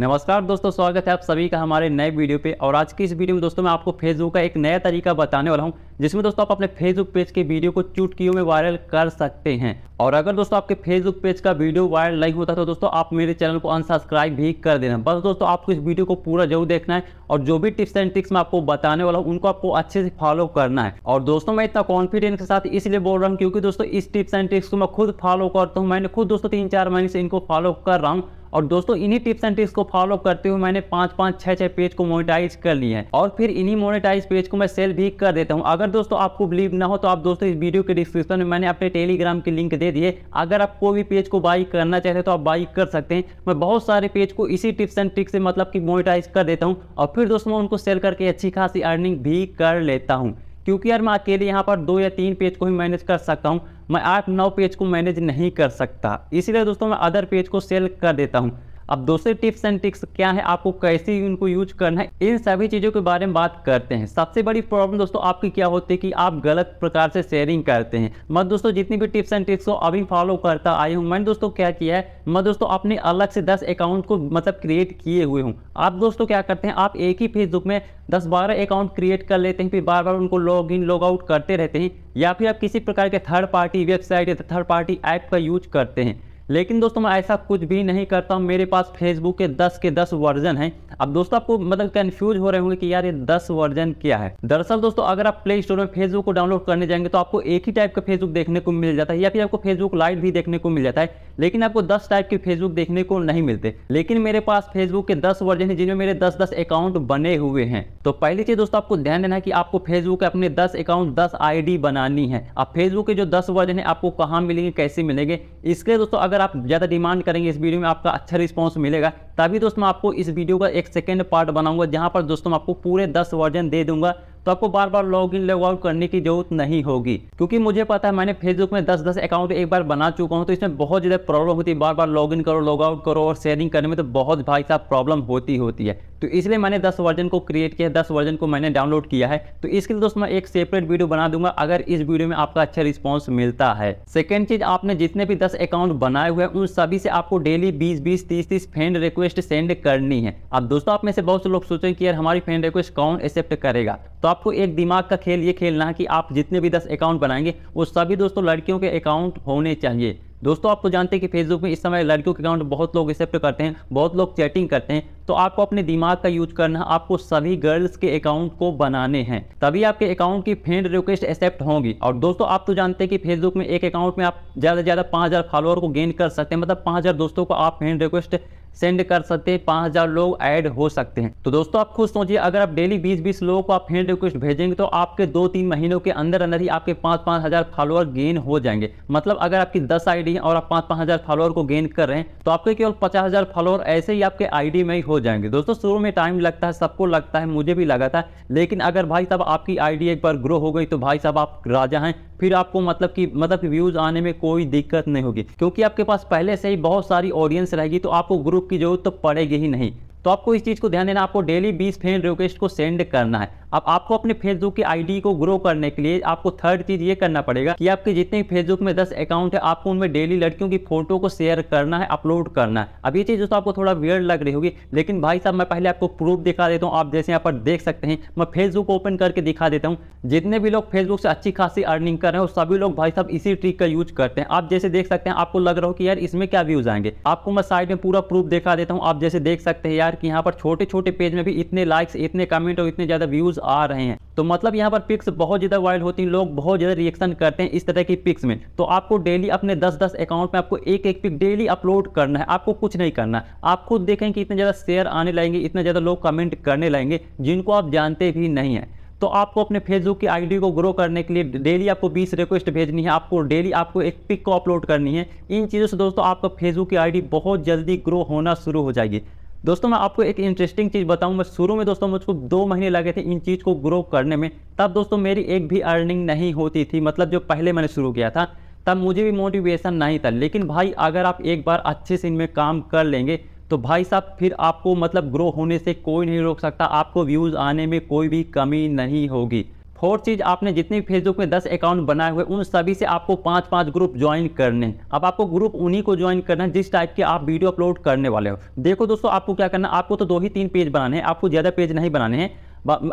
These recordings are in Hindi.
नमस्कार दोस्तों स्वागत है आप सभी का हमारे नए वीडियो पे और आज की इस वीडियो में दोस्तों मैं आपको फेसबुक का एक नया तरीका बताने वाला हूं जिसमें दोस्तों आप अपने फेसबुक पेज के वीडियो को चुटकियों में वायरल कर सकते हैं और अगर दोस्तों आपके फेसबुक पेज का वीडियो वायरल नहीं होता तो दोस्तों आप मेरे चैनल को अनसब्सक्राइब भी कर देना बस दोस्तों आपको इस वीडियो को पूरा जरूर देखना है और जो भी टिप्स एंड ट्रिक्स मैं आपको बताने वाला हूँ उनको आपको अच्छे से फॉलो करना है और दोस्तों मैं इतना कॉन्फिडेंस के साथ इसलिए बोल रहा हूँ क्योंकि दोस्तों इस टिप्स एंड ट्रिक्स को मैं खुद फॉलो करता हूँ मैंने खुद दोस्तों तीन चार महीने से इनको फॉलो कर रहा हूँ और दोस्तों इन्हीं टिप्स एंड ट्रिक्स को फॉलो करते हुए मैंने पाँच पाँच छः छः पेज को मोनिटाइज कर लिए हैं और फिर इन्हीं मोनिटाइज पेज को मैं सेल भी कर देता हूँ अगर दोस्तों आपको बिलीव ना हो तो आप दोस्तों इस वीडियो के डिस्क्रिप्शन में मैंने अपने टेलीग्राम के लिंक दे दिए अगर आप कोई भी पेज को बाई करना चाहते हो तो आप बाई कर सकते हैं मैं बहुत सारे पेज को इसी टिप्स एंड ट्रिक्स से मतलब कि मोनिटाइज कर देता हूँ और फिर दोस्तों मैं उनको सेल करके अच्छी खासी अर्निंग भी कर लेता हूँ क्योंकि यार मैं अकेले यहाँ पर दो या तीन पेज को ही मैनेज कर सकता हूँ मैं आठ नौ पेज को मैनेज नहीं कर सकता इसीलिए दोस्तों मैं अदर पेज को सेल कर देता हूँ अब दूसरे टिप्स एंड ट्रिक्स क्या है आपको कैसे उनको यूज करना है इन सभी चीज़ों के बारे में बात करते हैं सबसे बड़ी प्रॉब्लम दोस्तों आपकी क्या होती है कि आप गलत प्रकार से शेयरिंग करते हैं मैं दोस्तों जितनी भी टिप्स एंड ट्रिक्स को अभी फॉलो करता आई हूँ मैंने दोस्तों क्या किया है मैं दोस्तों अपने अलग से दस अकाउंट को मतलब क्रिएट किए हुए हूँ आप दोस्तों क्या करते हैं आप एक ही फेसबुक में दस बारह अकाउंट क्रिएट कर लेते हैं फिर बार बार उनको लॉग इन लॉग आउट करते रहते हैं या फिर आप किसी प्रकार के थर्ड पार्टी वेबसाइट या थर्ड पार्टी ऐप का यूज करते हैं लेकिन दोस्तों मैं ऐसा कुछ भी नहीं करता हूँ मेरे पास फेसबुक के 10 के 10 वर्जन हैं अब दोस्तों आपको मतलब कन्फ्यूज हो रहे होंगे कि यार ये 10 वर्जन क्या है दरअसल दोस्तों अगर आप प्ले स्टोर में फेसबुक को डाउनलोड करने जाएंगे तो आपको एक ही टाइप का फेसबुक देखने को मिल जाता है या फिर आपको फेसबुक लाइट भी देखने को मिल जाता है लेकिन आपको दस टाइप के फेसबुक देखने को नहीं मिलते लेकिन मेरे पास फेसबुक के दस वर्जन है जिनमें मेरे दस दस अकाउंट बने हुए हैं तो पहली चीज दोस्तों आपको ध्यान देना है कि आपको फेसबुक के अपने दस अकाउंट दस आई बनानी है अब फेसबुक के जो दस वर्जन है आपको कहाँ मिलेंगे कैसे मिलेंगे इसके दोस्तों अगर आप ज़्यादा डिमांड करेंगे इस वीडियो में आपका अच्छा रिस्पॉन्स मिलेगा तभी दोस्तों आपको इस वीडियो का एक सेकेंड पार्ट बनाऊंगा जहां पर दोस्तों आपको पूरे दस वर्जन दे दूंगा तो आपको बार बार लॉग इन लॉग आउट करने की जरूरत नहीं होगी क्योंकि मुझे पता है मैंने फेसबुक में दस दस अकाउंट एक बार बना चुका हूँ तो इसमें बहुत ज़्यादा प्रॉब्लम होती है बार बार लॉग इन करो लॉग आउट करो और शेयरिंग करने में तो बहुत भाई साहब प्रॉब्लम होती होती है तो इसलिए मैंने दस वर्जन को क्रिएट किया दस वर्जन को मैंने डाउनलोड किया है तो इसके लिए दोस्तों मैं एक सेपरेट वीडियो बना दूंगा अगर इस वीडियो में आपका अच्छा रिस्पॉन्स मिलता है सेकेंड चीज़ आपने जितने भी दस अकाउंट बनाए हुए हैं उन सभी से आपको डेली बीस बीस तीस तीस फ्रेंड रिक्वेस्ट सेंड करनी है अब दोस्तों आप में से बहुत से लोग सोचें कि यार हमारी फ्रेंड रिक्वेस्ट कौन एक्सेप्ट करेगा तो आपको एक दिमाग का खेल ये खेलना है कि आप जितने भी दस अकाउंट बनाएंगे वो सभी दोस्तों लड़कियों के अकाउंट होने चाहिए दोस्तों आप तो जानते हैं कि फेसबुक में इस समय लड़कियों के अकाउंट बहुत लोग एक्सेप्ट करते हैं बहुत लोग चैटिंग करते हैं तो आपको अपने दिमाग का यूज करना आपको सभी गर्ल्स के अकाउंट को बनाने हैं तभी आपके अकाउंट की फ्रेंड रिक्वेस्ट एक्सेप्ट होंगी और दोस्तों आप तो जानते हैं कि फेसबुक में एक अकाउंट में आप ज़्यादा से ज़्यादा पाँच फॉलोअर को गेन कर सकते हैं मतलब पाँच दोस्तों को आप फ्रेंड रिक्वेस्ट सेंड कर सकते हैं पाँच हज़ार लोग ऐड हो सकते हैं तो दोस्तों आप खुद सोचिए अगर आप डेली बीस बीस लोगों को आप फ्रेंड रिक्वेस्ट भेजेंगे तो आपके दो तीन महीनों के अंदर अंदर ही आपके पाँच पाँच हज़ार फॉलोअर गेन हो जाएंगे मतलब अगर आपकी दस आईडी है और आप पाँच पाँच हज़ार फॉलोअर को गेन कर रहे हैं तो आपके केवल पचास हज़ार फॉलोअर ऐसे ही आपके आई में ही हो जाएंगे दोस्तों शुरू में टाइम लगता है सबको लगता है मुझे भी लगा था लेकिन अगर भाई साहब आपकी आई एक बार ग्रो हो गई तो भाई साहब आप राजा हैं फिर आपको मतलब कि मतलब व्यूज़ आने में कोई दिक्कत नहीं होगी क्योंकि आपके पास पहले से ही बहुत सारी ऑडियंस रहेगी तो आपको ग्रुप प्रूफ की जरूरत तो पड़ेगी ही नहीं तो आपको इस चीज़ को ध्यान देना आपको डेली बीस फ्रेंड रिक्वेस्ट को सेंड करना है अब आपको अपने फेसबुक की आईडी को ग्रो करने के लिए आपको थर्ड चीज ये करना पड़ेगा कि आपके जितने फेसबुक में दस अकाउंट है आपको उनमें डेली लड़कियों की फोटो को शेयर करना है अपलोड करना है अब ये चीज़ दोस्तों आपको थोड़ा वियर लग रही होगी लेकिन भाई साहब मैं पहले आपको प्रूफ दिखा देता हूँ आप जैसे यहाँ पर देख सकते हैं मैं फेसबुक ओपन करके दिखा देता हूँ जितने भी लोग फेसबुक से अच्छी खासी अर्निंग कर रहे हैं सभी लोग भाई साहब इसी ट्रिक का यूज करते हैं आप जैसे देख सकते हैं आपको लग रहा हो कि यार इसमें क्या व्यूज आएंगे आपको मैं साइड में पूरा प्रूफ दिखा देता हूँ आप जैसे देख सकते हैं यार कि यहाँ पर छोटे छोटे पेज में भी इतने लाइक्स इतने कमेंट और इतने ज़्यादा व्यूज आ रहे हैं तो मतलब यहाँ पर पिक्स बहुत ज़्यादा वायरल होती हैं लोग बहुत ज़्यादा रिएक्शन करते हैं इस तरह की पिक्स में तो आपको डेली अपने 10-10 अकाउंट में आपको एक एक पिक डेली अपलोड करना है आपको कुछ नहीं करना आप खुद देखें कि इतने ज़्यादा शेयर आने लगेंगे इतने ज़्यादा लोग कमेंट करने लगेंगे जिनको आप जानते भी नहीं हैं तो आपको अपने फेसबुक की आईडी को ग्रो करने के लिए डेली आपको 20 रिक्वेस्ट भेजनी है आपको डेली आपको एक पिक को अपलोड करनी है इन चीज़ों से दोस्तों आपका फेसबुक की आईडी बहुत जल्दी ग्रो होना शुरू हो जाएगी दोस्तों मैं आपको एक इंटरेस्टिंग चीज़ बताऊं मैं शुरू में दोस्तों मुझको दो महीने लगे थे इन चीज़ को ग्रो करने में तब दोस्तों मेरी एक भी अर्निंग नहीं होती थी मतलब जो पहले मैंने शुरू किया था तब मुझे भी मोटिवेशन नहीं था लेकिन भाई अगर आप एक बार अच्छे से इनमें काम कर लेंगे तो भाई साहब फिर आपको मतलब ग्रो होने से कोई नहीं रोक सकता आपको व्यूज़ आने में कोई भी कमी नहीं होगी फोर्थ चीज़ आपने जितने भी फेसबुक में दस अकाउंट बनाए हुए उन सभी से आपको पाँच पाँच ग्रुप ज्वाइन करने अब आपको ग्रुप उन्हीं को ज्वाइन करना है जिस टाइप के आप वीडियो अपलोड करने वाले हो देखो दोस्तों आपको क्या करना आपको तो दो ही तीन पेज बनाने हैं आपको ज़्यादा पेज नहीं बनाने हैं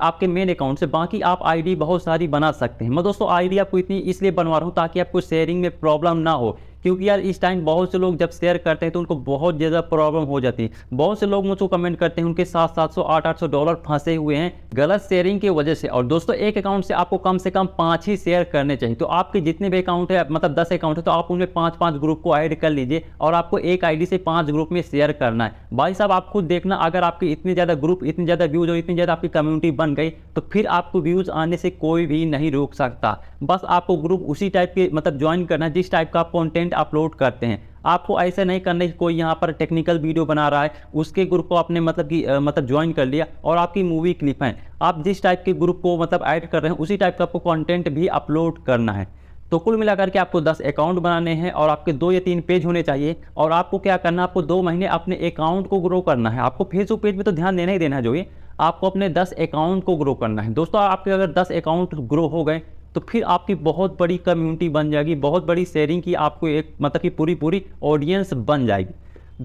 आपके मेन अकाउंट से बाकी आप आईडी बहुत सारी बना सकते हैं मैं दोस्तों आईडी आपको इतनी इसलिए बनवा रहा हूँ ताकि आपको शेयरिंग में प्रॉब्लम ना हो क्योंकि यार इस टाइम बहुत से लोग जब शेयर करते हैं तो उनको बहुत ज़्यादा प्रॉब्लम हो जाती है बहुत से लोग मुझको कमेंट करते हैं उनके सात सात सौ आठ आठ सौ डॉलर फंसे हुए हैं गलत शेयरिंग की वजह से और दोस्तों एक अकाउंट से आपको कम से कम पाँच ही शेयर करने चाहिए तो आपके जितने भी अकाउंट है मतलब दस अकाउंट है तो आप उनमें पाँच पाँच ग्रुप को ऐड कर लीजिए और आपको एक आई से पाँच ग्रुप में शेयर करना है भाई साहब आप खुद देखना अगर आपके इतने ज़्यादा ग्रुप इतने ज़्यादा व्यूज़ और इतनी ज़्यादा आपकी कम्युनिटी बन गई तो फिर आपको व्यूज़ आने से कोई भी नहीं रोक सकता बस आपको ग्रुप उसी टाइप के मतलब ज्वाइन करना है जिस टाइप का आप कॉन्टेंट कंटेंट अपलोड करते हैं आपको ऐसे नहीं करने की कोई यहाँ पर टेक्निकल वीडियो बना रहा है उसके ग्रुप को आपने मतलब कि मतलब ज्वाइन कर लिया और आपकी मूवी क्लिप है आप जिस टाइप के ग्रुप को मतलब ऐड कर रहे हैं उसी टाइप का आपको कंटेंट भी अपलोड करना है तो कुल मिलाकर के आपको 10 अकाउंट बनाने हैं और आपके दो या तीन पेज होने चाहिए और आपको क्या करना है आपको दो महीने अपने अकाउंट को ग्रो करना है आपको फेसबुक पेज पर तो ध्यान देना ही देना है जो ये आपको अपने 10 अकाउंट को ग्रो करना है दोस्तों आपके अगर 10 अकाउंट ग्रो हो गए तो फिर आपकी बहुत बड़ी कम्युनिटी बन जाएगी बहुत बड़ी शेयरिंग की आपको एक मतलब कि पूरी पूरी ऑडियंस बन जाएगी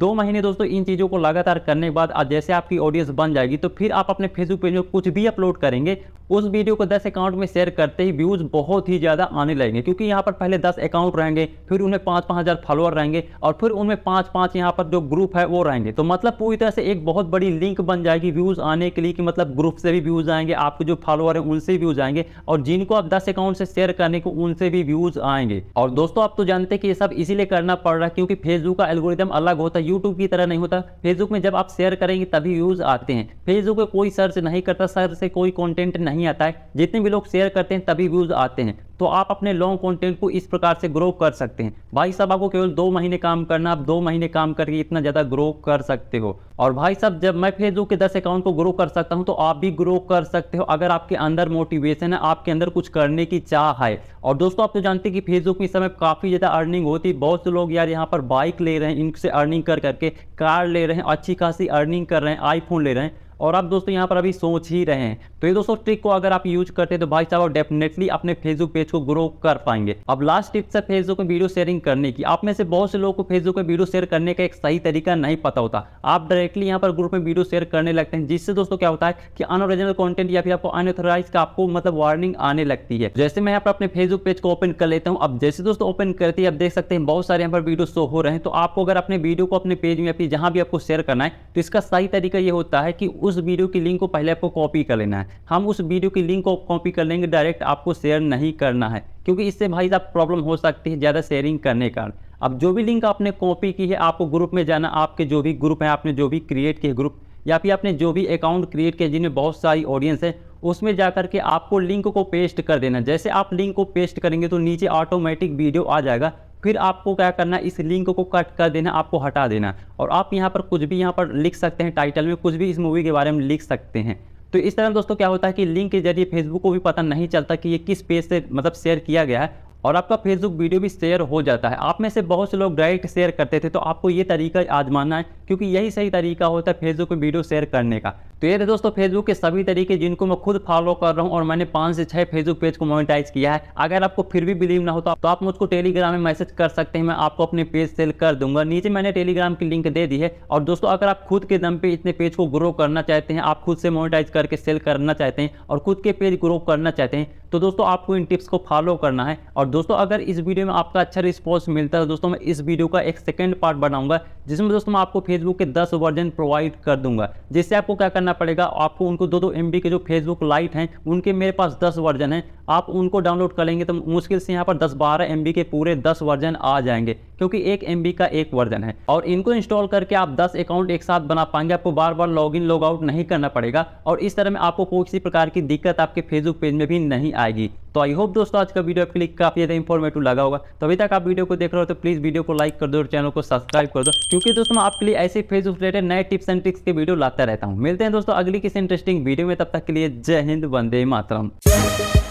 दो महीने दोस्तों इन चीज़ों को लगातार करने के बाद जैसे आपकी ऑडियंस बन जाएगी तो फिर आप अपने फेसबुक पेज में कुछ भी अपलोड करेंगे उस वीडियो को 10 अकाउंट में शेयर करते ही व्यूज़ बहुत ही ज़्यादा आने लगेंगे क्योंकि यहाँ पर पहले 10 अकाउंट रहेंगे फिर उनमें पाँच पाँच हज़ार फॉलोअर रहेंगे और फिर उनमें पाँच पाँच यहाँ पर जो ग्रुप है वो रहेंगे तो मतलब पूरी तरह से एक बहुत बड़ी लिंक बन जाएगी व्यूज़ आने के लिए कि मतलब ग्रुप से भी व्यूज़ आएंगे आपके जो फॉलोअर हैं उनसे व्यूज़ आएंगे और जिनको आप दस अकाउंट से शेयर करने को उनसे भी व्यूज़ आएंगे और दोस्तों आप तो जानते हैं कि ये सब इसीलिए करना पड़ रहा है क्योंकि फेसबुक का एलगोरिदम अलग होता है यूट्यूब की तरह नहीं होता फेसबुक में जब आप शेयर करेंगे तभी व्यूज़ आते हैं फेसबुक पर कोई सर्च नहीं करता सर्च से कोई कॉन्टेंट नहीं नहीं आता है जितने भी लोग शेयर करते हैं तभी व्यूज़ आते हैं तो आप अपने लॉन्ग कंटेंट को इस प्रकार से ग्रो कर सकते हैं भाई साहब आपको केवल दो महीने काम करना आप दो महीने काम करके इतना ज़्यादा ग्रो कर सकते हो और भाई साहब जब मैं फेसबुक के दस अकाउंट को ग्रो कर सकता हूँ तो आप भी ग्रो कर सकते हो अगर आपके अंदर मोटिवेशन है आपके अंदर कुछ करने की चाह है और दोस्तों आप तो जानते हैं कि फेसबुक में इस समय काफ़ी ज़्यादा अर्निंग होती है बहुत से लोग यार यहाँ पर बाइक ले रहे हैं इनसे अर्निंग कर करके कार ले रहे हैं अच्छी खासी अर्निंग कर रहे हैं आईफोन ले रहे हैं और आप दोस्तों यहाँ पर अभी सोच ही रहे हैं तो ये दोस्तों ट्रिक को अगर आप यूज करते हैं तो भाई साहब आप डेफिनेटली अपने फेसबुक पेज को ग्रो कर पाएंगे अब लास्ट टिप है फेसबुक में वीडियो शेयरिंग करने की आप में से बहुत से लोगों को फेसबुक में वीडियो शेयर करने का एक सही तरीका नहीं पता होता आप डायरेक्टली यहाँ पर ग्रुप में वीडियो शेयर करने लगते हैं जिससे दोस्तों क्या होता है कि अनओरिजिनल कॉन्टेंट या फिर आपको अनऑथोराइज का आपको मतलब वार्निंग आने लगती है जैसे मैं यहाँ पर अपने फेसबुक पेज को ओपन कर लेता हूँ अब जैसे दोस्तों ओपन करते है आप देख सकते हैं बहुत सारे यहाँ पर वीडियो शो हो रहे हैं तो आपको अगर अपने वीडियो को अपने पेज में या फिर जहाँ भी आपको शेयर करना है तो इसका सही तरीका ये होता है कि उस वीडियो की लिंक को पहले आपको कॉपी कर लेना है हम उस वीडियो की लिंक को कॉपी कर लेंगे डायरेक्ट आपको शेयर नहीं करना है क्योंकि इससे भाई साहब प्रॉब्लम हो सकती है ज़्यादा शेयरिंग करने का अब जो भी लिंक आपने कॉपी की है आपको ग्रुप में जाना आपके जो भी ग्रुप हैं आपने जो भी क्रिएट किए ग्रुप या फिर आपने जो भी अकाउंट क्रिएट किया जिनमें बहुत सारी ऑडियंस है उसमें जा करके आपको लिंक को पेस्ट कर देना जैसे आप लिंक को पेस्ट करेंगे तो नीचे ऑटोमेटिक वीडियो आ जाएगा फिर आपको क्या करना है इस लिंक को कट कर देना आपको हटा देना और आप यहाँ पर कुछ भी यहाँ पर लिख सकते हैं टाइटल में कुछ भी इस मूवी के बारे में लिख सकते हैं तो इस तरह दोस्तों क्या होता है कि लिंक के जरिए फेसबुक को भी पता नहीं चलता कि ये किस पेज से मतलब शेयर किया गया है और आपका फेसबुक वीडियो भी शेयर हो जाता है आप में से बहुत से लोग डायरेक्ट शेयर करते थे तो आपको ये तरीका आजमाना है क्योंकि यही सही तरीका होता है फेसबुक में वीडियो शेयर करने का तो ये दोस्तों फेसबुक के सभी तरीके जिनको मैं खुद फॉलो कर रहा हूँ और मैंने पाँच से छः फेसबुक पेज को मोनिटाइज किया है अगर आपको फिर भी बिलीव ना हो तो आप तो मुझको टेलीग्राम में मैसेज कर सकते हैं मैं आपको अपने पेज सेल कर दूंगा नीचे मैंने टेलीग्राम की लिंक दे दी है और दोस्तों अगर आप खुद के दम पे इतने पेज को ग्रो करना चाहते हैं आप खुद से मोनिटाइज करके सेल करना चाहते हैं और खुद के पेज ग्रो करना चाहते हैं तो दोस्तों आपको इन टिप्स को फॉलो करना है और दोस्तों अगर इस वीडियो में आपका अच्छा रिस्पॉन्स मिलता है तो दोस्तों मैं इस वीडियो का एक सेकेंड पार्ट बनाऊंगा जिसमें दोस्तों मैं आपको फेसबुक के दस वर्जन प्रोवाइड कर दूंगा जिससे आपको क्या करना पड़ेगा आपको उनको दो दो एम के जो फेसबुक लाइट हैं उनके मेरे पास दस वर्जन हैं आप उनको डाउनलोड करेंगे तो मुश्किल से यहाँ पर दस बारह एम के पूरे दस वर्जन आ जाएंगे क्योंकि एक एम का एक वर्जन है और इनको इंस्टॉल करके आप दस अकाउंट एक साथ बना पाएंगे आपको बार बार लॉग इन लॉग आउट नहीं करना पड़ेगा और इस तरह में आपको किसी प्रकार की दिक्कत आपके फेसबुक पेज में भी नहीं आएगी तो आई होप दोस्तों आज का वीडियो आपके लिए काफी ज्यादा इन्फॉर्मेटिव लगा होगा तो अभी तक आप वीडियो को देख रहे हो तो प्लीज वीडियो को लाइक कर दो और चैनल को सब्सक्राइब कर दो क्योंकि दोस्तों मैं आपके लिए ऐसे फेसबुक रिलेटेड नए टिप्स एंड ट्रिक्स के वीडियो लाता रहता हूँ मिलते हैं दोस्तों अगली किसी इंटरेस्टिंग वीडियो में तब तक के लिए जय हिंद वंदे मातरम